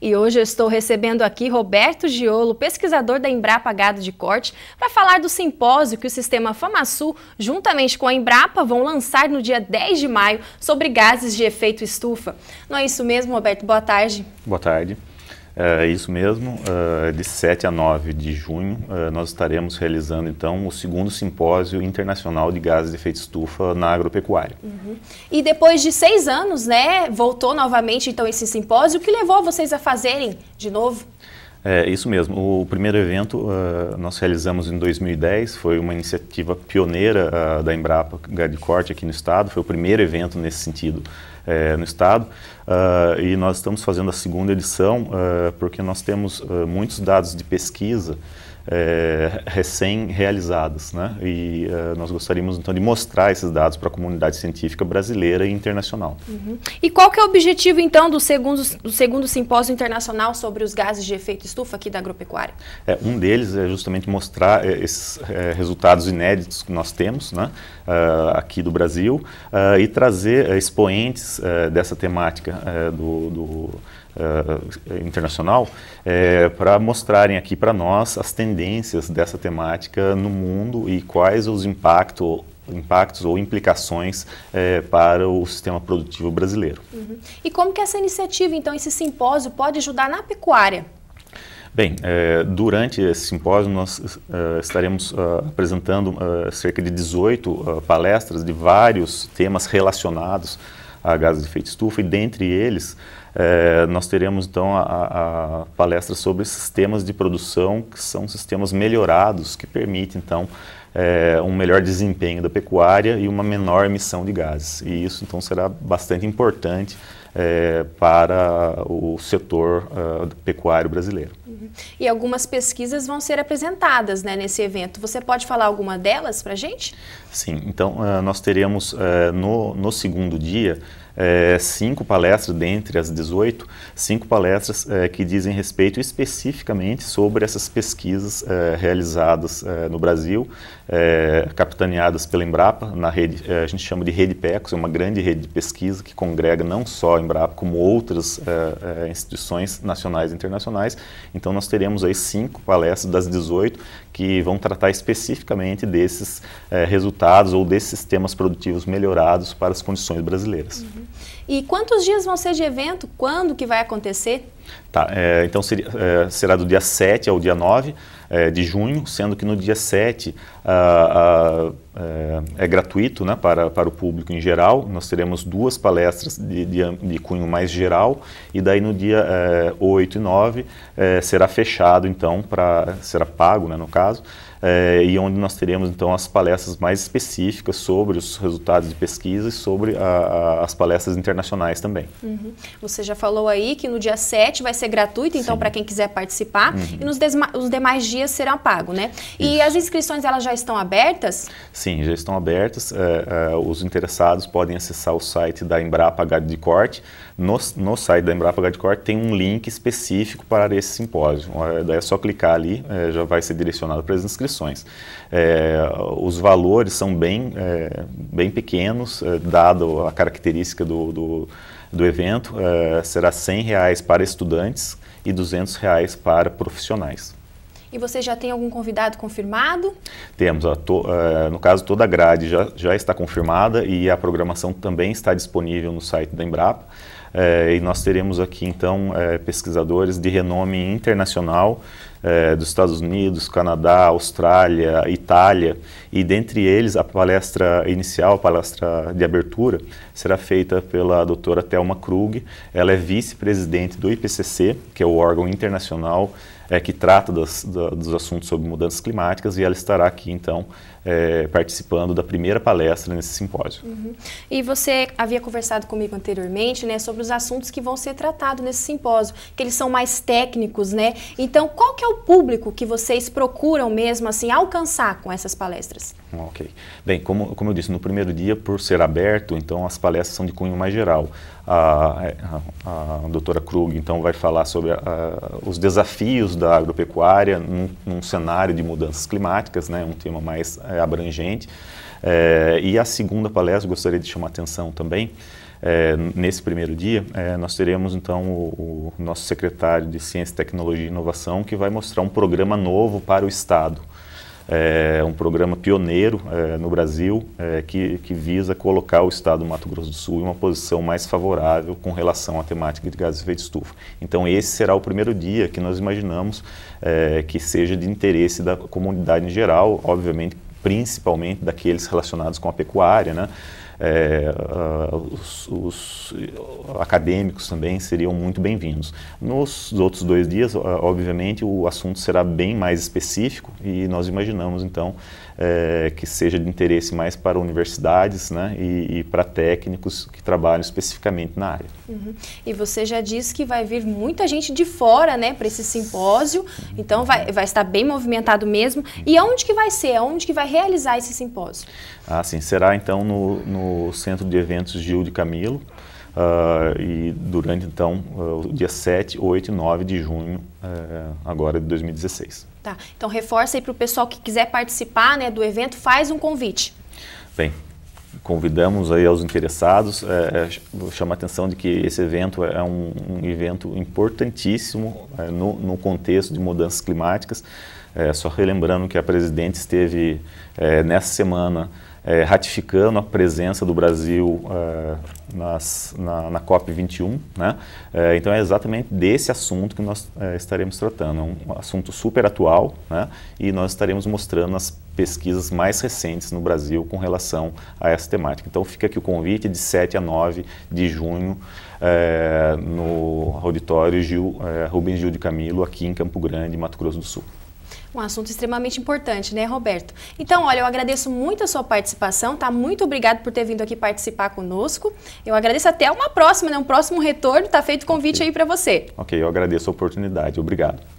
E hoje eu estou recebendo aqui Roberto Giolo, pesquisador da Embrapa Gado de Corte, para falar do simpósio que o sistema FamaSul, juntamente com a Embrapa, vão lançar no dia 10 de maio sobre gases de efeito estufa. Não é isso mesmo, Roberto? Boa tarde. Boa tarde. É isso mesmo, é, de 7 a 9 de junho é, nós estaremos realizando então o segundo simpósio internacional de gases de efeito estufa na agropecuária. Uhum. E depois de seis anos, né, voltou novamente então esse simpósio, o que levou vocês a fazerem de novo? É, isso mesmo. O primeiro evento uh, nós realizamos em 2010, foi uma iniciativa pioneira uh, da Embrapa de Corte aqui no estado, foi o primeiro evento nesse sentido uh, no estado. Ah, e nós estamos fazendo a segunda edição porque nós temos muitos dados de pesquisa é, recém-realizadas. Né? E uh, nós gostaríamos, então, de mostrar esses dados para a comunidade científica brasileira e internacional. Uhum. E qual que é o objetivo, então, do segundo, do segundo simpósio internacional sobre os gases de efeito estufa aqui da agropecuária? É, um deles é justamente mostrar é, esses é, resultados inéditos que nós temos né? Uh, aqui do Brasil uh, e trazer expoentes dessa temática do, do uh, internacional é, eh, para mostrarem aqui para nós as tendências dessa temática no mundo e quais os impactos impactos ou implicações é, para o sistema produtivo brasileiro. Uhum. E como que essa iniciativa, então, esse simpósio pode ajudar na pecuária? Bem, durante esse simpósio nós estaremos apresentando cerca de 18 palestras de vários temas relacionados a gases de efeito estufa, e dentre eles é, nós teremos então a, a palestra sobre sistemas de produção, que são sistemas melhorados, que permitem então é, um melhor desempenho da pecuária e uma menor emissão de gases. E isso então será bastante importante é, para o setor uh, pecuário brasileiro. Uhum. E algumas pesquisas vão ser apresentadas né, nesse evento. Você pode falar alguma delas para a gente? Sim, então uh, nós teremos uh, no, no segundo dia é, cinco palestras, dentre as 18, cinco palestras é, que dizem respeito especificamente sobre essas pesquisas é, realizadas é, no Brasil, é, capitaneadas pela Embrapa, na rede, é, a gente chama de Rede PECOS, é uma grande rede de pesquisa que congrega não só a Embrapa, como outras instituições nacionais e internacionais. Então, nós teremos aí cinco palestras das 18 que vão tratar especificamente desses resultados ou desses sistemas produtivos melhorados para as condições brasileiras. Uhum. E quantos dias vão ser de evento? Quando que vai acontecer? Tá, é, então seria, é, será do dia 7 ao dia 9 é, de junho, sendo que no dia 7 a, a, é, é, gratuito né, para, para o público em geral. Nós teremos duas palestras de, de, de cunho mais geral e daí no dia é, 8 e 9 é, será fechado, então, para será pago, né, no caso, é, e onde nós teremos então as palestras mais específicas sobre os resultados de pesquisa e sobre a, a, as palestras internacionais também. Uhum. Você já falou aí que no dia 7 vai ser gratuito, então, para quem quiser participar, uhum. e nos, os demais dias será pago, né? E Isso. as inscrições elas já estão abertas? Sim, já estão abertas. É, é, os interessados podem acessar o site da Embrapa Gado de Corte. No, no site da Embrapa Gado de Corte tem um link específico para esse simpósio. É só clicar ali, é, já vai ser direcionado para as inscrições. É, os valores são bem, é, bem pequenos, é, dado a característica do, do do evento será R$ 100 para estudantes e R$ 200 para profissionais. E você já tem algum convidado confirmado? Temos, to, uh, no caso, toda a grade já, já está confirmada e a programação também está disponível no site da Embrapa. Uh, e nós teremos aqui, então, uh, pesquisadores de renome internacional é, dos Estados Unidos, Canadá, Austrália, Itália, e dentre eles a palestra inicial, a palestra de abertura, será feita pela doutora Thelma Krug. Ela é vice-presidente do IPCC, que é o órgão internacional é, que trata das, da, dos assuntos sobre mudanças climáticas, e ela estará aqui então é, participando da primeira palestra nesse simpósio. Uhum. E você havia conversado comigo anteriormente né, sobre os assuntos que vão ser tratados nesse simpósio, que eles são mais técnicos, né? Então, qual que é o público que vocês procuram mesmo assim alcançar com essas palestras? Ok. Bem, como, como eu disse, no primeiro dia, por ser aberto, então as palestras são de cunho mais geral. A, é, a, a doutora Krug, então, vai falar sobre a, os desafios da agropecuária num, num, cenário de mudanças climáticas, né, um tema mais é, abrangente. É, e a segunda palestra, gostaria de chamar a atenção também, é, nesse primeiro dia, é, nós teremos então o, o, nosso secretário de Ciência, Tecnologia e Inovação, que vai mostrar um programa novo para o Estado. É um programa pioneiro é, no Brasil é, que, que visa colocar o Estado do Mato Grosso do Sul em uma posição mais favorável com relação à temática de gases de efeito estufa. Então esse será o primeiro dia que nós imaginamos é, que seja de interesse da comunidade em geral, obviamente principalmente daqueles relacionados com a pecuária, né? é, ah, os, os, acadêmicos também seriam muito bem-vindos. Nos outros dois dias, obviamente, o assunto será bem mais específico e nós imaginamos, então, é, que seja de interesse mais para universidades né, e, e para técnicos que trabalham especificamente na área. Uhum. E você já disse que vai vir muita gente de fora né, para esse simpósio, então vai, vai estar bem movimentado mesmo. E onde que vai ser? Onde que vai realizar esse simpósio? Ah, sim, será então no, no no Centro de Eventos Gil de Camilo. Uh, e durante então uh, o dia 7, 8 e 9 de junho uh, agora de 2016. Tá, então reforça aí para o pessoal que quiser participar né, do evento, faz um convite. Bem, convidamos aí aos interessados, é, é chama a atenção de que esse evento é um, um evento importantíssimo é, no, no contexto de mudanças climáticas, é, só relembrando que a presidente esteve é, nessa semana é, ratificando a presença do Brasil é, nas, na, na COP21. Né? É, então é exatamente desse assunto que nós é, estaremos tratando. É um assunto super atual né? e nós estaremos mostrando as pesquisas mais recentes no Brasil com relação a essa temática. Então fica aqui o convite de 7 a 9 de junho é, no auditório Gil, é, Rubens Gil de Camilo, aqui em Campo Grande, Mato Grosso do Sul. Um assunto extremamente importante, né, Roberto? Então, olha, eu agradeço muito a sua participação, tá? Muito obrigado por ter vindo aqui participar conosco. Eu agradeço até uma próxima, né? Um próximo retorno, tá feito convite okay. aí para você. Ok, eu agradeço a oportunidade. Obrigado.